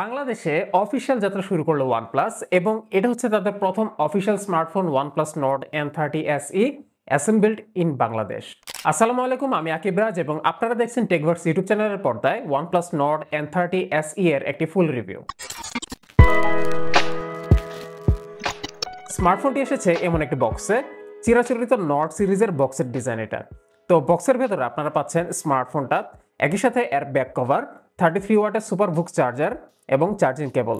বাংলাদেশে অফিসিয়াল যাত্রা শুরু করলো ওয়ানপ্লাস এবং এটা হচ্ছে তাদের প্রথম official smartphone OnePlus Nord N thirty S E assembled in Bangladesh আসসালামু আলাইকুম আমি আকিব রাজ এবং আপনারা দেখছেন টেকভার্স ইউটিউব চ্যানেলের পর্দায় OnePlus Nord N thirty S E এর একটি ফুল রিভিউ স্মার্টফোনটি এসেছে এমন একটি বক্সে চিরাচরিত নর্ড সিরিজের বক্সের ডিজাইন এটা তো বক্সের ভেতরে আপনারা পাচ্ছেন স্মার্টফোনটা একই সাথে এর ব্যাক কভার থার্টি থ্রি ওয়াটের সুপার বুক চার্জার এবং চার্জিং কেবল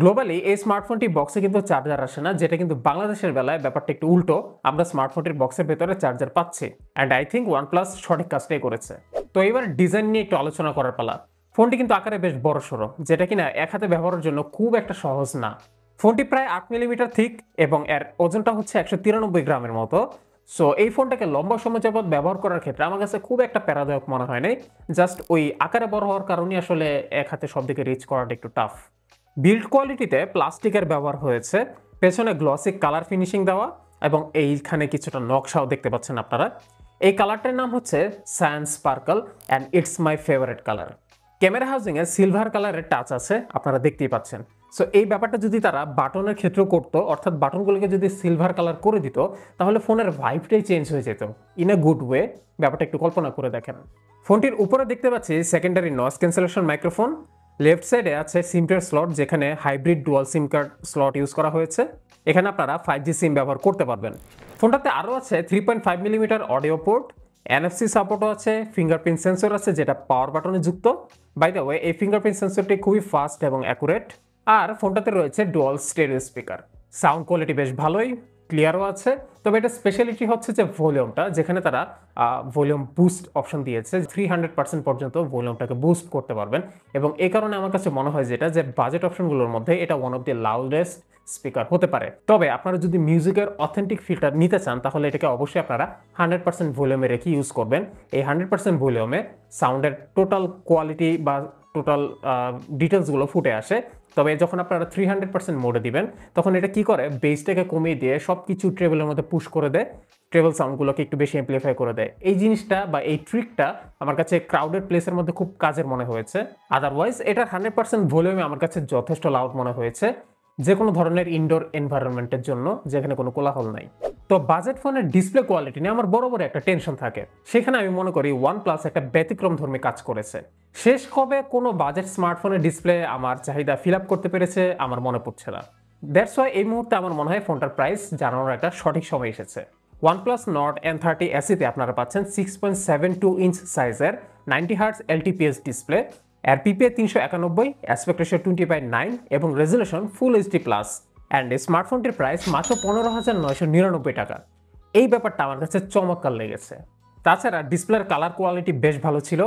গ্লোবালি এই স্মার্টফোনটি বক্সে কিন্তু চার্জার আসে না যেটা কিন্তু বাংলাদেশের বেলায় ব্যাপারটা একটু উল্টো আমরা স্মার্টফোনটির বক্সের ভেতরে চার্জার পাচ্ছি অ্যান্ড আই থিঙ্ক ওয়ানপ্লাস সঠিক কাজটাই করেছে তো এবার ডিজাইন নিয়ে একটু আলোচনা করার পালা ফোনটি কিন্তু আকারে বেশ বড় সড়ো যেটা কিনা এক হাতে ব্যবহারের জন্য খুব একটা সহজ না ফোনটি প্রায় আট মিলিমিটার থিক এবং এর ওজনটা হচ্ছে একশো তিরানব্বই গ্রামের মতো সো এই ফোনটাকে লম্বা সময় যাবৎ ব্যবহার করার ক্ষেত্রে আমার কাছে খুব একটা প্যারাদায়ক মনে হয় নাই জাস্ট ওই আকারে বড় হওয়ার কারণে আসলে এক হাতে সব দিকে রিচ করাটা একটু টাফ বিল্ড কোয়ালিটিতে প্লাস্টিকের ব্যবহার হয়েছে পেছনে গ্লসিক কালার ফিনিশিং দেওয়া এবং এইখানে কিছুটা নকশাও দেখতে পাচ্ছেন আপনারা এই কালারটার নাম হচ্ছে cyan sparkle and it's my favourite colour camera হাউজিংয়ে সিলভার কালারের টাচ আছে আপনারা দেখতেই পাচ্ছেন সো এই ব্যাপারটা যদি তারা বাটনের ক্ষেত্রে করতো অর্থাৎ বাটনগুলোকে যদি সিলভার কালার করে দিত তাহলে ফোনের ভাইবটাই চেঞ্জ হয়ে যেত ইন এ গুড ওয়ে ব্যাপারটা একটু কল্পনা করে দেখেন ফোনটির উপরে দেখতে পাচ্ছি secondary noise cancellation microphone left সাইডে আছে সিমটার স্লট যেখানে hybrid dual SIM card slot use করা হয়েছে এখানে আপনারা ফাইভ জি সিম ব্যবহার করতে পারবেন ফোনটাতে আরও আছে three point five millimetre audio port NFC সাপোর্টও আছে ফিঙ্গারপ্রিন্ট সেন্সর আছে যেটা পাওয়ার বাটনে যুক্ত বাই দ্য ওয়ে এই ফিঙ্গারপ্রিন্ট সেন্সরটি খুবই ফাস্ট এবং অ্যাকুরেট আর ফোনটাতে রয়েছে dual stereo speaker sound quality বেশ ভালোই ক্লিয়ারও আছে তবে এটা স্পেশালিটি হচ্ছে যে ভলিউমটা যেখানে তারা ভলিউম বুস্ট অপশন দিয়েছে থ্রি হান্ড্রেড পার্সেন্ট পর্যন্ত ভলিউমটাকে বুস্ট করতে পারবেন এবং এই কারণে আমার কাছে মনে হয় যেটা যে বাজেট অপশনগুলোর মধ্যে এটা one of the loudest speaker হতে পারে তবে আপনারা যদি মিউজিকের অথেন্টিক ফিল্টার নিতে চান তাহলে এটাকে অবশ্যই আপনারা হান্ড্রেড পার্সেন্ট ভলিউমে রেখে ইউজ করবেন এই হান্ড্রেড পার্সেন্ট ভলিউমে সাউন্ডের টোটাল কোয়ালিটি বা টোটাল ডিটেলসগুলো ফুটে আসে তবে যখন আপনারা থ্রি হান্ড্রেড পার্সেন্ট মোডে দিবেন তখন এটা কি করে বেসটাকে কমিয়ে দিয়ে সব কিছু ট্রেভেলের মধ্যে পুশ করে দেয় ট্রেভেল সাউন্ডগুলোকে একটু বেশি এমপ্লিফাই করে দেয় এই জিনিসটা বা এই ট্রিকটা আমার কাছে ক্রাউডেড প্লেসের মধ্যে খুব কাজের মনে হয়েছে আদারওয়াইজ এটা হান্ড্রেড পার্সেন্ট ভলিউমে আমার কাছে যথেষ্ট লাউড মনে হয়েছে যে কোনো ধরনের ইনডোর এনভায়রনমেন্টের জন্য যেখানে কোনো কোলাহল নাই তো বাজেট ফোনের ডিসপ্লে কোয়ালিটি নিয়ে আমার বড় বড় একটা টেনশন থাকে সেখানে আমি মনে করি ওয়ান প্লাস একটা ব্যতিক্রম ধর্মী কাজ করেছে শেষ কবে কোনো বাজেট স্মার্টফোনের ডিসপ্লে আমার চাহিদা ফিল আপ করতে পেরেছে আমার মনে পড়ছে না দ্যাটস ওয়াই এই মুহূর্তে আমার মনে হয় ফোনটার প্রাইস জানানোর একটা সঠিক সময় এসেছে ওয়ানপ্লাস নট এন থার্টি এসিতে আপনারা পাচ্ছেন six point seven two inch সাইজের নাইনটি হার্টস এলটিপিএস ডিসপ্লে আর পিপিএ তিনশো একানব্বই aspect ratio twenty by nine এবং resolution full HD plus and স্মার্টফোনটির প্রাইস মাত্র পনেরো হাজার নয়শো নিরানব্বই টাকা এই ব্যাপারটা আমার কাছে চমৎকার লেগেছে তাছাড়া ডিসপ্লের কালার কোয়ালিটি বেশ ভালো ছিল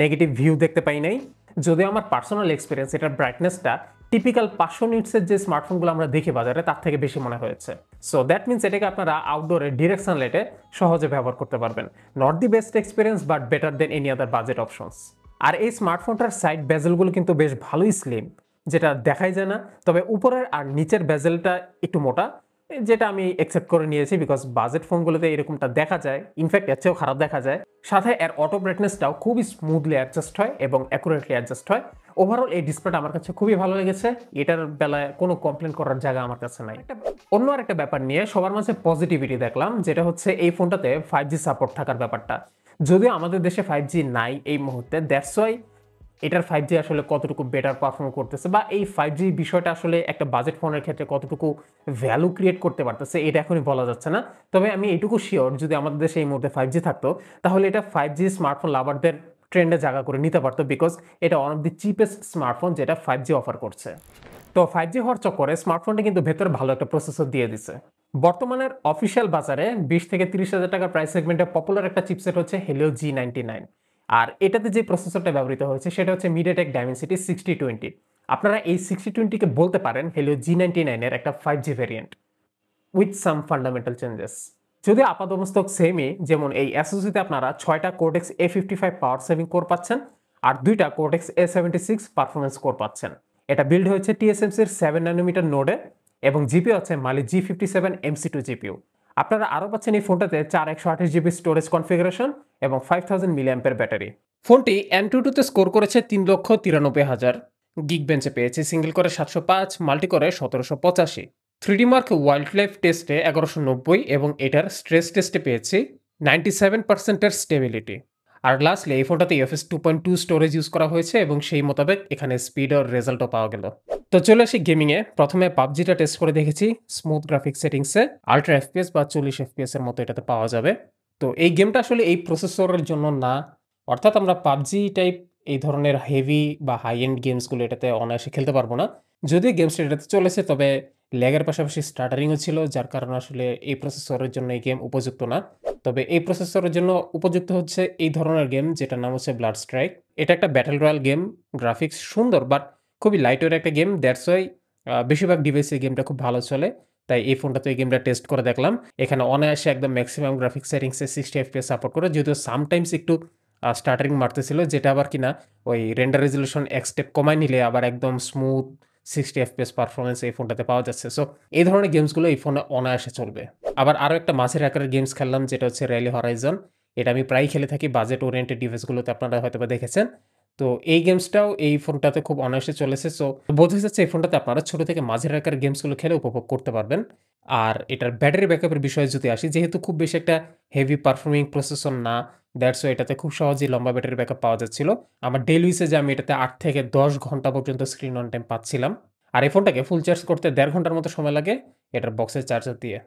নেগেটিভ ভিউ দেখতে পাই নাই যদিও আমার পার্সোনাল এক্সপিরিয়েন্স এটার ব্রাইটনেসটা টিপিক্যাল পাঁচশো নিটসের যে স্মার্টফোনগুলো আমরা দেখি বাজারে তার থেকে বেশি মনে হয়েছে সো দ্যাট মিনস এটাকে আপনারা আউটডোরে ডিরেকশন লাইটে সহজে ব্যবহার করতে পারবেন not the best experience but better than any other budget options আর এই স্মার্টফোনটার সাইড বেজেলগুলো কিন্তু বেশ ভালোই স্লিম যেটা দেখাই যায় না তবে উপরের আর নিচের বেজেলটা একটু মোটা যেটা আমি একসেপ্ট করে নিয়েছি বিকজ বাজেট ফোনগুলোতে এরকমটা দেখা যায় ইনফ্যাক্ট এর চেয়েও খারাপ দেখা যায় সাথে এর অটো ব্রাইটনেসটাও খুবই স্মুথলি অ্যাডজাস্ট হয় এবং অ্যাকুরেটলি অ্যাডজাস্ট হয় ওভারঅল এই ডিসপ্লেটা আমার কাছে খুবই ভালো লেগেছে এটার বেলায় কোনো কমপ্লেন করার জায়গা আমার কাছে নাই অন্য আর একটা ব্যাপার নিয়ে সবার মাঝে পজিটিভিটি দেখলাম যেটা হচ্ছে এই ফোনটাতে ফাইভ জি সাপোর্ট থাকার ব্যাপারটা যদিও আমাদের দেশে ফাইভ জি নাই এই মুহূর্তে দ্যাটস ওয়াই এটার ফাইভ জি আসলে কতটুকু বেটার পারফর্ম করতেছে বা এই ফাইভ জি বিষয়টা আসলে একটা বাজেট ফোনের ক্ষেত্রে কতটুকু ভ্যালু ক্রিয়েট করতে পারতেছে এটা এখনই বলা যাচ্ছে না তবে আমি এটুকু শিওর যদি আমাদের দেশে এই মুহূর্তে ফাইভ জি থাকতো তাহলে এটা ফাইভ জি স্মার্টফোন লাভারদের ট্রেন্ডে জায়গা করে নিতে পারতো বিকজ এটা one of the cheapest smartphone যেটা ফাইভ জি অফার করছে তো ফাইভ জি হওয়ার চক্করে স্মার্টফোনটা কিন্তু ভেতরে ভালো একটা প্রসেসর দিয়ে দিছে বর্তমানের অফিসিয়াল বাজারে বিশ থেকে তিরিশ হাজার টাকার প্রাইস সেগমেন্টে পপুলার একটা চিপসেট হচ্ছে হেলিও জি নাইনটি নাইন আর এটাতে যে প্রসেসরটা ব্যবহৃত হয়েছে সেটা হচ্ছে মিডিয়াটেক ডাইমেনসিটি সিক্সটি টোয়েন্টি আপনারা এই সিক্সটি টোয়েন্টিকে বলতে পারেন হেলিও জি নাইনটি নাইনের একটা five G variant with some fundamental changes যদি আপাদমস্তক সেমই যেমন এই অ্যাসোসিতে আপনারা ছয়টা Cortex A fifty five power saving core পাচ্ছেন আর দুইটা Cortex A seventy six performance core পাচ্ছেন এটা বিল্ড হয়েছে টিএসএমসির সেভেন নাইনোমিটার নোডে এবং জিপি আছে Mali G fifty seven MC two GPU আপনারা আরও পাচ্ছেন এই ফোনটাতে চার একশো আঠাশ জিবি স্টোরেজ কনফিগারেশন এবং ফাইভ থাউজেন্ড মিলিয়াম্পের ব্যাটারি ফোনটি এন টু টুতে স্কোর করেছে তিন লক্ষ তিরানব্বই হাজার গিগ বেঞ্চে পেয়েছে সিঙ্গেল করে সাতশো পাঁচ মাল্টি করে সতেরোশো পঁচাশি থ্রিডি মার্ক ওয়াইল্ড লাইফ টেস্টে এগারোশো নব্বই এবং এটার স্ট্রেস টেস্টে পেয়েছি নাইনটি সেভেন পার্সেন্টের স্টেবিলিটি আর লাস্টলি এই ফোনটাতে UFS two point two storage use করা হয়েছে এবং সেই মোতাবেক এখানে স্পিড আর রেজাল্টও পাওয়া গেল তো চলে আসি গেমিংয়ে প্রথমে পাবজিটা টেস্ট করে দেখেছি স্মুথ গ্রাফিক্স সেটিংসে আলট্রা এফপিএস বা চল্লিশ এফপিএস এর মতো এটাতে পাওয়া যাবে তো এই গেমটা আসলে এই প্রসেসরের জন্য না অর্থাৎ আমরা পাবজি টাইপ এই ধরনের হেভি বা হাই এন্ড গেমসগুলো এটাতে অনায়াসে খেলতে পারবো না যদি গেমসটা এটাতে চলেছে তবে ল্যাগের পাশাপাশি স্টার্টারিংও ছিল যার কারণে আসলে এই প্রসেসরের জন্য এই গেম উপযুক্ত না তবে এই প্রসেসরের জন্য উপযুক্ত হচ্ছে এই ধরনের গেম যেটার নাম হচ্ছে ব্লাড স্ট্রাইক এটা একটা ব্যাটেল রয়্যাল গেম গ্রাফিক্স সুন্দর বাট খুবই লাইটওয়ের একটা গেম দ্যাটস ওয়াই বেশিরভাগ ডিভাইসে গেমটা খুব ভালো চলে তাই এই ফোনটাতে এই গেমটা টেস্ট করে দেখলাম এখানে অনায়াসে একদম ম্যাক্সিমাম গ্রাফিক্স সেটিংসে সিক্সটি এফপিএস সাপোর্ট করে যদিও সামটাইমস একটু স্টার্টারিং মারতেছিল যেটা আবার কিনা ওই রেন্ডার রেজলিউশন এক স্টেপ কমায় নিলে আবার একদম স্মুথ সিক্সটি এফপিএস পারফরমেন্স এই ফোনটাতে পাওয়া যাচ্ছে সো এই ধরনের গেমসগুলো এই ফোনে অনায়াসে চলবে আবার আরও একটা মাঝের আকারের গেমস খেললাম যেটা হচ্ছে র্যালি হরাইজন এটা আমি প্রায় খেলে থাকি বাজেট ওরিয়েন্টেড ডিভাইসগুলোতে আপনারা হয়তো দেখেছেন তো এই গেমসটাও এই ফোনটাতে খুব অনায়াসে চলেছে সো বোঝা যাচ্ছে এই ফোনটাতে আপনারা ছোট থেকে মাঝের আকার গেমসগুলো খেলে উপভোগ করতে পারবেন আর এটার ব্যাটারি ব্যাকআপের বিষয়ে যদি আসি যেহেতু খুব বেশি একটা হেভি পারফর্মিং প্রসেসর না দ্যাটস এটাতে খুব সহজেই লম্বা ব্যাটারি ব্যাকআপ পাওয়া যাচ্ছিল আমার ডেলিউসে যে আমি এটাতে আট থেকে দশ ঘন্টা পর্যন্ত স্ক্রিন অন টাইম পাচ্ছিলাম আর এই ফোনটাকে ফুল চার্জ করতে দেড় ঘন্টার মতো সময় লাগে এটার বক্সের চার্জার দিয়ে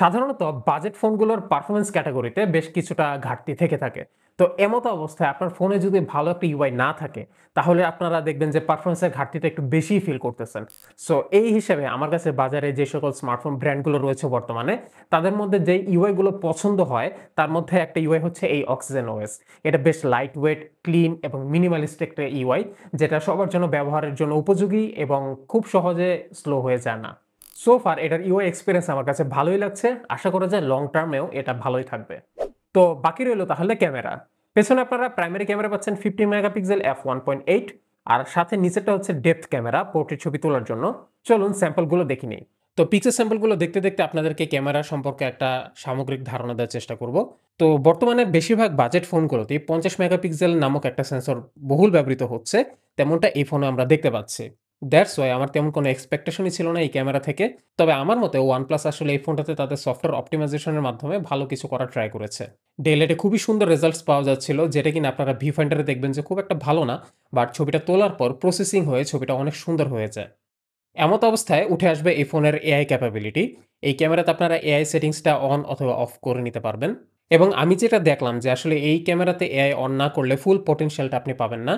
সাধারণত বাজেট ফোনগুলোর পারফরমেন্স ক্যাটাগরিতে বেশ কিছুটা ঘাটতি থেকে থাকে তো এমতো অবস্থায় আপনার ফোনে যদি ভালো একটা ইউআই না থাকে তাহলে আপনারা দেখবেন যে পারফরমেন্সের ঘাটতিটা একটু বেশি ফিল করতেছেন সো এই হিসাবে আমার কাছে বাজারে যে সকল স্মার্টফোন ব্র্যান্ডগুলো রয়েছে বর্তমানে তাদের মধ্যে যে ইউআইগুলো পছন্দ হয় তার মধ্যে একটা ইউআই হচ্ছে এই অক্সিজেন ওয়েস এটা বেশ লাইট ওয়েট ক্লিন এবং মিনিমালিস্ট একটা ইউআই যেটা সবার জন্য ব্যবহারের জন্য উপযোগী এবং খুব সহজে স্লো হয়ে যায় না সো ফার এটার ইউআই এক্সপিরিয়েন্স আমার কাছে ভালোই লাগছে আশা করা যায় লং টার্মেও এটা ভালোই থাকবে তো বাকি রইল তাহলে ক্যামেরা পেছনে আপনারা প্রাইমারি ক্যামেরা পাচ্ছেন fifty megapixel f one point eight আর সাথে নিচেরটা হচ্ছে ডেপথ ক্যামেরা পোর্ট্রেট ছবি তোলার জন্য চলুন স্যাম্পলগুলো দেখি নিই তো পিকচার স্যাম্পলগুলো দেখতে দেখতে আপনাদেরকে ক্যামেরা সম্পর্কে একটা সামগ্রিক ধারণা দেওয়ার চেষ্টা করব তো বর্তমানে বেশিরভাগ বাজেট ফোনগুলোতে পঞ্চাশ মেগাপিক্সেল নামক একটা সেন্সর বহুল ব্যবহৃত হচ্ছে তেমনটা এই ফোনে আমরা দেখতে পাচ্ছি দ্যাটস ওয়াই আমার তেমন কোনো এক্সপেকটেশনই ছিল না এই ক্যামেরা থেকে তবে আমার মতে ওয়ান প্লাস আসলে এই ফোনটাতে তাদের সফটওয়্যার অপটিমাইজেশনের মাধ্যমে ভালো কিছু করার ট্রাই করেছে ডেলাইটে খুবই সুন্দর রেজাল্টস পাওয়া যাচ্ছিল যেটা কিনা আপনারা ভি ফাইন্ডারে দেখবেন যে খুব একটা ভালো না বাট ছবিটা তোলার পর প্রসেসিং হয়ে ছবিটা অনেক সুন্দর হয়ে যায় এমত অবস্থায় উঠে আসবে এই ফোনের এআই ক্যাপাবিলিটি এই ক্যামেরাতে আপনারা এআই সেটিংসটা অন অথবা অফ করে নিতে পারবেন এবং আমি যেটা দেখলাম যে আসলে এই ক্যামেরাতে এআই অন না করলে ফুল পটেনশিয়ালটা আপনি পাবেন না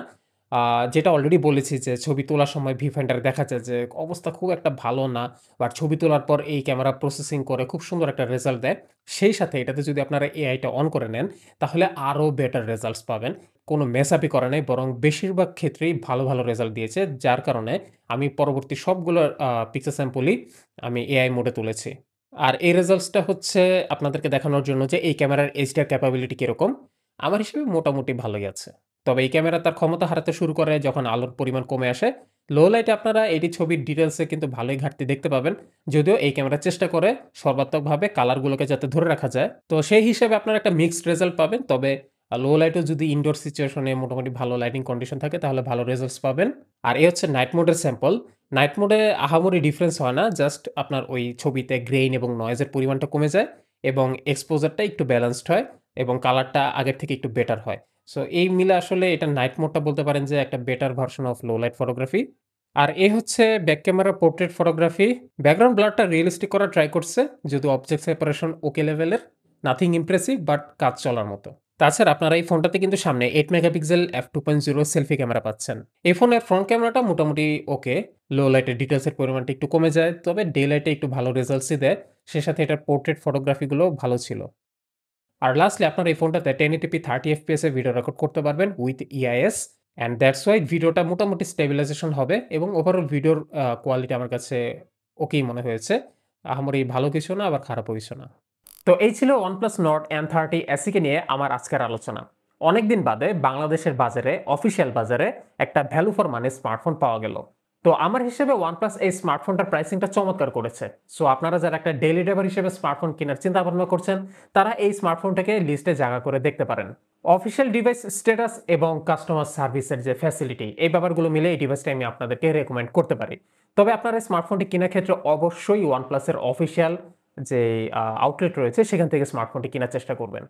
যেটা অলরেডি বলেছি যে ছবি তোলার সময় ভিফেন্ডার দেখা যায় যে অবস্থা খুব একটা ভালো না বাট ছবি তোলার পর এই ক্যামেরা প্রসেসিং করে খুব সুন্দর একটা রেজাল্ট দেয় সেই সাথে এটাতে যদি আপনারা এআইটা অন করে নেন তাহলে আরও বেটার রেজাল্টস পাবেন কোনো মেসাপি করে নাই বরং বেশিরভাগ ক্ষেত্রেই ভালো ভালো রেজাল্ট দিয়েছে যার কারণে আমি পরবর্তী সবগুলো পিকচার স্যাম্পলই আমি এআই মোডে তুলেছি আর এই রেজাল্টসটা হচ্ছে আপনাদেরকে দেখানোর জন্য যে এই ক্যামেরার এইচডিআর ক্যাপাবিলিটি কীরকম আমার হিসেবে মোটামুটি ভালোই আছে তবে এই ক্যামেরা তার ক্ষমতা হারাতে শুরু করে যখন আলোর পরিমাণ কমে আসে লো লাইটে আপনারা এটি ছবির ডিটেলসে কিন্তু ভালোই ঘাটতি দেখতে পাবেন যদিও এই ক্যামেরা চেষ্টা করে সর্বাত্মকভাবে কালারগুলোকে যাতে ধরে রাখা যায় তো সেই হিসেবে আপনারা একটা মিক্সড রেজাল্ট পাবেন তবে লো লাইটও যদি ইনডোর সিচুয়েশনে মোটামুটি ভালো লাইটিং কন্ডিশন থাকে তাহলে ভালো রেজাল্টস পাবেন আর এই হচ্ছে নাইট মোডের স্যাম্পল নাইট মোডে আহামরি ডিফারেন্স হয় না জাস্ট আপনার ওই ছবিতে গ্রেইন এবং নয়েজের পরিমাণটা কমে যায় এবং এক্সপোজারটা একটু ব্যালেন্সড হয় এবং কালারটা আগের থেকে একটু বেটার হয় সো এই মিলে আসলে এটা নাইট মোডটা বলতে পারেন যে একটা better version of low light photography আর এ হচ্ছে back camera portrait photography background ব্লারটা রিয়েলিস্টিক করা ট্রাই করছে যদি অবজেক্ট সেপারেশন ওকে লেভেলের নাথিং ইমপ্রেসিভ বাট কাজ চলার মতো তাছাড়া আপনারা এই ফোনটাতে কিন্তু সামনে eight megapixel f two point zero selfie camera পাচ্ছেন এই ফোনের ফ্রন্ট ক্যামেরাটা মোটামুটি ওকে লো লাইটের ডিটেলসের পরিমাণটা একটু কমে যায় তবে ডে লাইটে একটু ভালো রেজাল্টসই দেয় সে সাথে এটার পোর্ট্রেট ফটোগ্রাফিগুলো ভালো ছিল আর লাস্টলি আপনার এই ফোনটাতে টেন এটিপি থার্টি এফপিএস এ ভিডিও রেকর্ড করতে পারবেন with EIS and that's why ভিডিওটা মোটামুটি স্টেবিলাইজেশন হবে এবং ওভারঅল ভিডিওর কোয়ালিটি আমার কাছে ওকেই মনে হয়েছে আমার এই ভালো কিছু না আবার খারাপও কিছু না তো এই ছিল ওয়ানপ্লাস নট এন থার্টি এসিকে নিয়ে আমার আজকের আলোচনা অনেকদিন বাদে বাংলাদেশের বাজারে অফিসিয়াল বাজারে একটা ভ্যালু ফর মানে স্মার্টফোন পাওয়া গেল তো আমার হিসেবে ওয়ানপ্লাস এই স্মার্টফোনটার প্রাইসিংটা চমৎকার করেছে সো আপনারা যারা একটা ডেলি ড্রাইভার হিসেবে স্মার্টফোন কেনার চিন্তা ভাবনা করছেন তারা এই স্মার্টফোনটাকে লিস্টে জায়গা করে দেখতে পারেন অফিসিয়াল ডিভাইস স্ট্যাটাস এবং কাস্টমার সার্ভিসের যে ফ্যাসিলিটি এই ব্যাপারগুলো মিলে এই ডিভাইসটা আমি আপনাদেরকে রেকমেন্ড করতে পারি তবে আপনারা স্মার্টফোনটি কেনার ক্ষেত্রে অবশ্যই ওয়ানপ্লাসের অফিসিয়াল যে আউটলেট রয়েছে সেখান থেকে স্মার্টফোনটি কেনার চেষ্টা করবেন